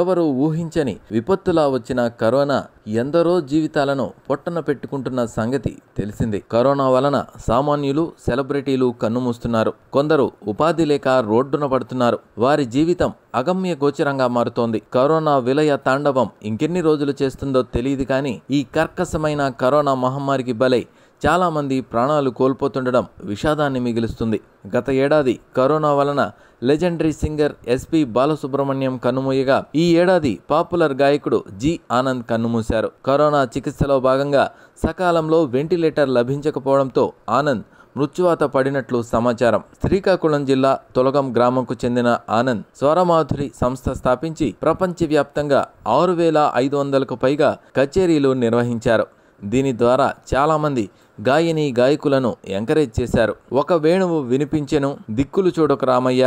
ఎవరు ఊహించని విపత్తులా వచ్చిన కరోనా ఎందరో జీవితాలను పొట్టన పెట్టుకుంటున్న సంగతి తెలిసింది కరోనా వలన సామాన్యులు సెలబ్రిటీలు కన్నుమూస్తున్నారు కొందరు ఉపాధి లేక రోడ్డున పడుతున్నారు వారి జీవితం అగమ్య గోచరంగా మారుతోంది కరోనా విలయ తాండవం ఇంకెన్ని రోజులు చేస్తుందో తెలియదు కానీ ఈ కర్కశమైన కరోనా మహమ్మారికి బలై చాలామంది ప్రాణాలు కోల్పోతుండడం విషాదాన్ని మిగిలుస్తుంది గత ఏడాది కరోనా వలన లెజెండరీ సింగర్ ఎస్పి బాలసుబ్రహ్మణ్యం కన్నుమూయగా ఈ ఏడాది పాపులర్ గాయకుడు జి ఆనంద్ కన్నుమూశారు కరోనా చికిత్సలో భాగంగా సకాలంలో వెంటిలేటర్ లభించకపోవడంతో ఆనంద్ మృత్యువాత పడినట్లు సమాచారం శ్రీకాకుళం జిల్లా తొలగం గ్రామంకు చెందిన ఆనంద్ స్వరమాధురి సంస్థ స్థాపించి ప్రపంచవ్యాప్తంగా ఆరు వేల ఐదు వందలకు పైగా కచేరీలు నిర్వహించారు దీని ద్వారా చాలామంది గాయని గాయకులను ఎంకరేజ్ చేశారు ఒక వేణువు వినిపించెను దిక్కులు చూడక రామయ్య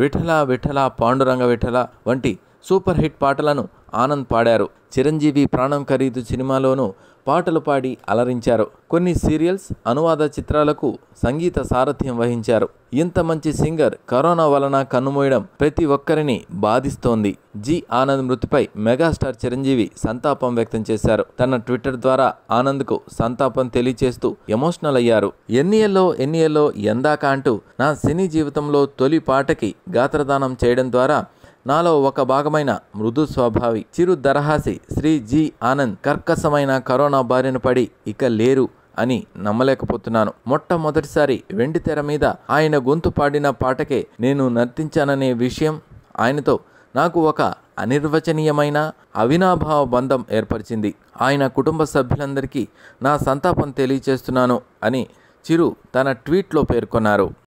విఠల విఠల పాండురంగ విఠల వంటి సూపర్ హిట్ పాటలను ఆనంద్ పాడారు చిరంజీవి ప్రాణం ఖరీదు సినిమాలోనూ పాటలు పాడి అలరించారు కొన్ని సీరియల్స్ అనువాద చిత్రాలకు సంగీత సారథ్యం వహించారు ఇంత మంచి సింగర్ కరోనా వలన కన్నుమూయడం ప్రతి ఒక్కరిని బాధిస్తోంది జి ఆనంద్ మృతిపై మెగాస్టార్ చిరంజీవి సంతాపం వ్యక్తం చేశారు తన ట్విట్టర్ ద్వారా ఆనంద్కు సంతాపం తెలియచేస్తూ ఎమోషనల్ అయ్యారు ఎన్నియల్లో ఎన్నియల్లో ఎందాక అంటూ నా సినీ జీవితంలో తొలి పాటకి గాత్రదానం చేయడం ద్వారా నాలో ఒక భాగమైన మృదు స్వభావి చిరు దరహాసి శ్రీ జి ఆనంద్ కర్కశమైన కరోనా బారిన పడి ఇక లేరు అని నమ్మలేకపోతున్నాను మొట్టమొదటిసారి వెండి తెర మీద ఆయన గొంతు పాడిన పాటకే నేను నర్తించాననే విషయం ఆయనతో నాకు ఒక అనిర్వచనీయమైన అవినాభావ బంధం ఏర్పరిచింది ఆయన కుటుంబ సభ్యులందరికీ నా సంతాపం తెలియచేస్తున్నాను అని చిరు తన ట్వీట్లో పేర్కొన్నారు